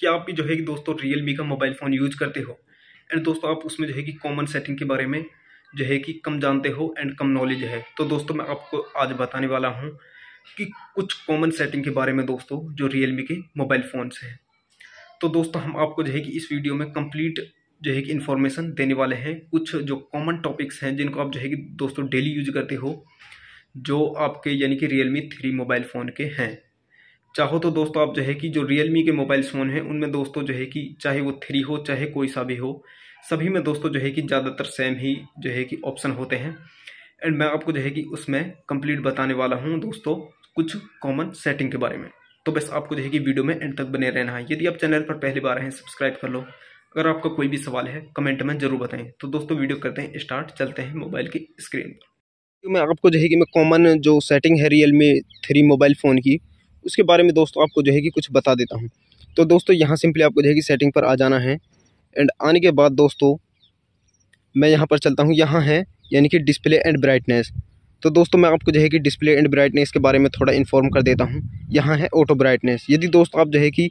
कि आप भी जो है कि दोस्तों रियल का मोबाइल फ़ोन यूज करते हो एंड दोस्तों आप उसमें जो है कि कॉमन सेटिंग के बारे में जो है कि कम जानते हो एंड कम नॉलेज है तो दोस्तों मैं आपको आज बताने वाला हूँ कि कुछ कॉमन सेटिंग के बारे में दोस्तों जो रियल के मोबाइल फ़ोन्स हैं तो दोस्तों हम आपको जो है कि इस वीडियो में कंप्लीट जो है कि इन्फॉर्मेशन देने वाले हैं कुछ जो कॉमन टॉपिक्स हैं जिनको आप जो है कि दोस्तों डेली यूज करते हो जो आपके यानी कि रियल थ्री मोबाइल फ़ोन के हैं चाहो तो दोस्तों आप जो है कि जो रियलमी के मोबाइल फ़ोन हैं उनमें दोस्तों जो है कि चाहे वो थ्री हो चाहे कोई सा भी हो सभी में दोस्तों जो है कि ज़्यादातर सेम ही जो है कि ऑप्शन होते हैं एंड मैं आपको जो है कि उसमें कंप्लीट बताने वाला हूँ दोस्तों कुछ कॉमन सेटिंग के बारे में तो बस आपको जो है कि वीडियो में एंड तक बने रहना है यदि आप चैनल पर पहली बार हैं सब्सक्राइब कर लो अगर आपका कोई भी सवाल है कमेंट में ज़रूर बताएं तो दोस्तों वीडियो करते हैं स्टार्ट चलते हैं मोबाइल की स्क्रीन पर तो मैं आपको जो है कि मैं कॉमन जो सेटिंग है Realme three mobile phone की उसके बारे में दोस्तों आपको जो है कि कुछ बता देता हूँ तो दोस्तों यहाँ सिंपली आपको जो है कि सेटिंग पर आ जाना है एंड आने के बाद दोस्तों मैं यहाँ पर चलता हूँ यहाँ है यानी कि डिस्प्ले एंड ब्राइटनेस तो दोस्तों मैं आपको जो है कि डिस्प्ले एंड ब्राइटनेस के बारे में थोड़ा इन्फॉर्म कर देता हूँ यहाँ है ऑटो ब्राइटनेस यदि दोस्तों आप जो है कि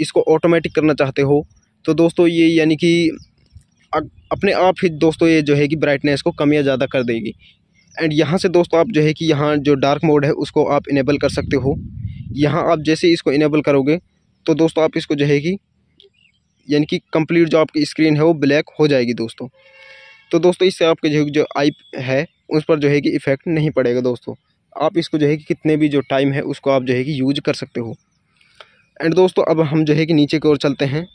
इसको ऑटोमेटिक करना चाहते हो तो दोस्तों ये यानी कि अपने आप ही दोस्तों ये जो है कि ब्राइटनेस को कम या ज़्यादा कर देगी एंड यहाँ से दोस्तों आप जो है कि यहाँ जो डार्क मोड है उसको आप इनेबल कर सकते हो यहाँ आप जैसे इसको इनेबल करोगे तो दोस्तों आप इसको जो है कि यानी कि कंप्लीट जो आपकी स्क्रीन है वो ब्लैक हो जाएगी दोस्तों तो दोस्तों इससे आपके जो जो आई है उस पर जो है कि इफ़ेक्ट नहीं पड़ेगा दोस्तों आप इसको जो है कि कितने भी जो टाइम है उसको आप जो है कि यूज कर सकते हो एंड दोस्तों अब हम जो है कि नीचे की ओर चलते हैं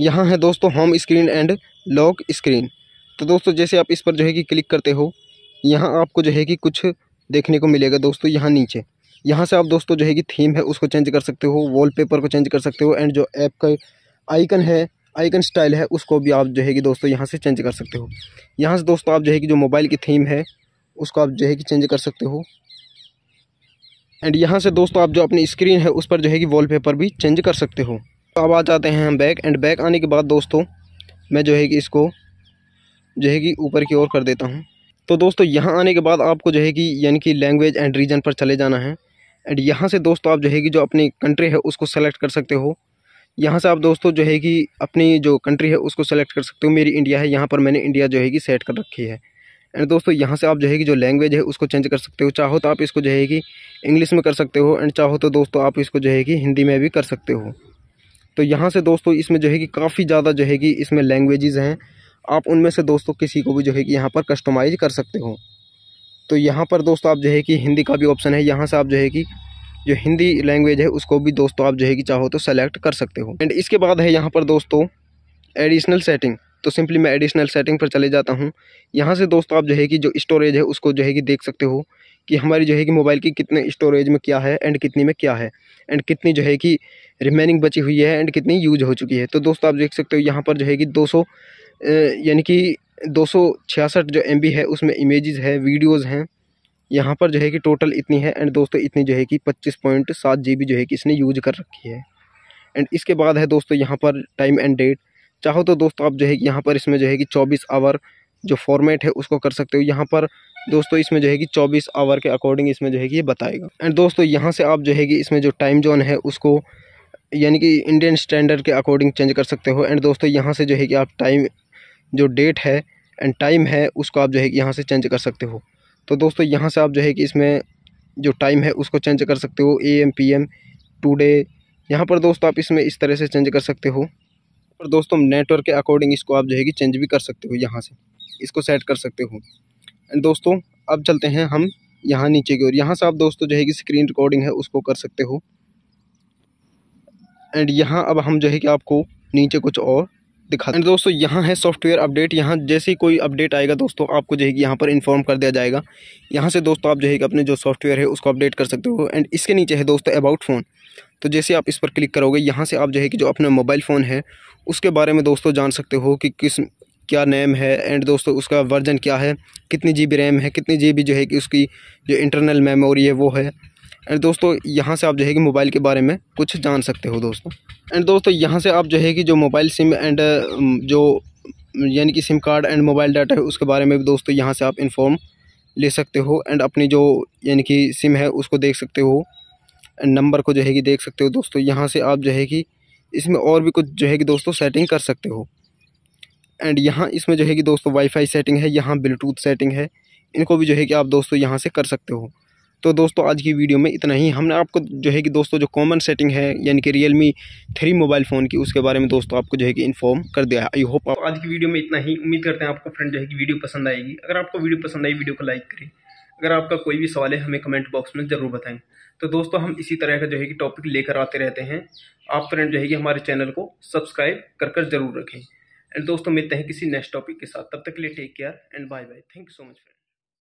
यहाँ है दोस्तों home screen and lock screen तो दोस्तों जैसे आप इस पर जो है कि क्लिक करते हो यहाँ आपको जो है कि कुछ देखने को मिलेगा दोस्तों यहाँ नीचे यहाँ से आप दोस्तों जो है कि थीम है उसको चेंज कर सकते हो वॉलपेपर को चेंज कर सकते हो एंड जो ऐप का आइकन है आइकन स्टाइल है उसको भी आप जो है कि दोस्तों यहाँ से चेंज कर सकते हो यहाँ से दोस्तों आप जो है कि जो मोबाइल की थीम है उसको आप जो है कि चेंज कर सकते हो एंड यहाँ से दोस्तों आप जो अपनी स्क्रीन है उस पर जो है कि वॉलपेपर भी चेंज कर सकते हो तो अब आ जाते हैं हम बैक एंड बैक आने के बाद दोस्तों मैं जो है कि इसको जो है कि ऊपर की ओर कर देता हूँ तो दोस्तों यहाँ आने के बाद आपको जो है कि यानी कि लैंग्वेज एंड रीजन पर चले जाना है एंड यहाँ से दोस्तों आप जो है कि जो अपनी कंट्री है उसको सेलेक्ट कर सकते हो यहाँ से आप दोस्तों जो है कि अपनी जो कंट्री है उसको सेलेक्ट कर सकते हो मेरी इंडिया है यहाँ पर मैंने इंडिया जो है कि सेट कर रखी है एंड दोस्तों यहाँ से आप जो है कि जो लैंग्वेज है उसको चेंज कर सकते हो चाहो तो आप इसको जो है कि इंग्लिश में कर सकते हो एंड चाहो तो दोस्तों आप इसको जो है कि हिंदी में भी कर सकते हो तो यहाँ से दोस्तों इसमें जो है कि काफ़ी ज़्यादा जो है कि इसमें लैंग्वेजेज़ हैं आप उनमें से दोस्तों किसी को भी जो है कि यहाँ पर कस्टमाइज़ कर सकते हो तो यहाँ पर दोस्तों आप जो है कि हिंदी का भी ऑप्शन है यहाँ से आप जो है कि जो हिंदी लैंग्वेज है उसको भी दोस्तों आप जो है कि चाहो तो सेलेक्ट कर सकते हो एंड इसके बाद है यहाँ पर दोस्तों एडिशनल सेटिंग तो सिंपली मैं एडिशनल सेटिंग पर चले जाता हूँ यहाँ से दोस्तों आप जो है कि जो स्टोरेज है उसको जो है कि देख सकते हो कि हमारी जो है कि मोबाइल की कितने स्टोरेज में क्या है एंड कितनी में क्या है एंड कितनी जो है कि रिमेनिंग बची हुई है एंड कितनी यूज हो चुकी है तो दोस्तों आप देख सकते हो यहाँ पर जो है कि 200 यानी कि दो जो एम है उसमें इमेजेस है वीडियोस हैं यहाँ पर जो है कि टोटल इतनी है एंड दोस्तों इतनी जो है कि पच्चीस पॉइंट सात जी जो है कि इसने यूज कर रखी है एंड इसके बाद है दोस्तों यहाँ पर टाइम एंड डेट चाहो तो दोस्तों आप जो है कि यहाँ पर इसमें जो है कि चौबीस आवर जो फॉर्मेट है उसको कर सकते हो यहाँ पर दोस्तों इसमें जो है कि चौबीस आवर के अकॉर्डिंग इसमें जो है कि ये बताएगा एंड दोस्तों यहाँ से आप जो है कि इसमें जो टाइम जोन है उसको यानी कि इंडियन स्टैंडर्ड के अकॉर्डिंग चेंज कर सकते हो एंड दोस्तों यहाँ से जो है कि आप टाइम जो डेट है एंड टाइम है उसको आप जो है कि यहाँ से चेंज कर सकते हो तो दोस्तों यहाँ से आप जो है कि इसमें जो टाइम है उसको चेंज कर सकते हो A M P M today यहाँ पर दोस्तों आप इसमें इस तरह से चेंज कर सकते हो और दोस्तों नेटवर्क के अकॉर्डिंग इसको आप जो है कि चेंज भी कर सकते हो यहाँ से इसको सेट कर सकते हो एंड दोस्तों अब चलते हैं हम यहाँ नीचे की ओर यहाँ से आप दोस्तों जो है कि स्क्रीन रिकॉर्डिंग है उसको कर सकते हो एंड यहाँ अब हम जो है कि आपको नीचे कुछ और दिखा एंड दोस्तों यहाँ है सॉफ्टवेयर अपडेट यहाँ जैसे ही कोई अपडेट आएगा दोस्तों आपको जो है कि यहाँ पर इन्फॉर्म कर दिया जाएगा यहाँ से दोस्तों आप जो है कि अपने जो सॉफ्टवेयर है उसको अपडेट कर सकते हो एंड इसके नीचे है दोस्तों अबाउट फ़ोन तो जैसे आप इस पर क्लिक करोगे यहाँ से आप जो है कि जो अपना मोबाइल फ़ोन है उसके बारे में दोस्तों जान सकते हो कि किस क्या नेम है एंड दोस्तों उसका वर्जन क्या है कितनी जी रैम है कितनी जी जो है कि उसकी जो इंटरनल मेमोरी है वो है एंड दोस्तों यहाँ से आप जो है कि मोबाइल के बारे में कुछ जान सकते हो दोस्तों एंड दोस्तों यहाँ से आप जो है कि जो मोबाइल सिम एंड जो यानी कि SIM card and mobile data है उसके बारे में भी दोस्तों यहाँ से आप इन्फॉर्म ले सकते हो एंड अपनी जो यानी कि सिम है उसको देख सकते हो एंड नंबर को जो है कि देख सकते हो दोस्तों यहाँ से आप जो है कि इसमें और भी कुछ जो है कि दोस्तों सेटिंग कर सकते हो एंड यहाँ इसमें जो है कि दोस्तों वाईफाई सेटिंग है यहाँ ब्लूटूथ सेटिंग है इनको भी जो है कि आप दोस्तों यहाँ से कर सकते हो तो दोस्तों आज की वीडियो में इतना ही हमने आपको जो है कि दोस्तों जो कॉमन सेटिंग है यानी कि Realme three mobile phone की उसके बारे में दोस्तों आपको जो है कि इन्फॉर्म कर दिया है आई होप आप आज की वीडियो में इतना ही उम्मीद करते हैं आपको फ्रेंड जो है कि वीडियो पसंद आएगी अगर आपको वीडियो पसंद आई वीडियो को लाइक करें अगर आपका कोई भी सवाल है हमें कमेंट बॉक्स में ज़रूर बताएं तो दोस्तों हम इसी तरह का जो है कि टॉपिक लेकर आते रहते हैं आप फ्रेंड जो है कि हमारे चैनल को सब्सक्राइब कर कर जरूर रखें एंड दोस्तों मिलते हैं किसी नेक्स्ट टॉपिक के साथ तब तक के लिए take care and bye bye thank you so much friend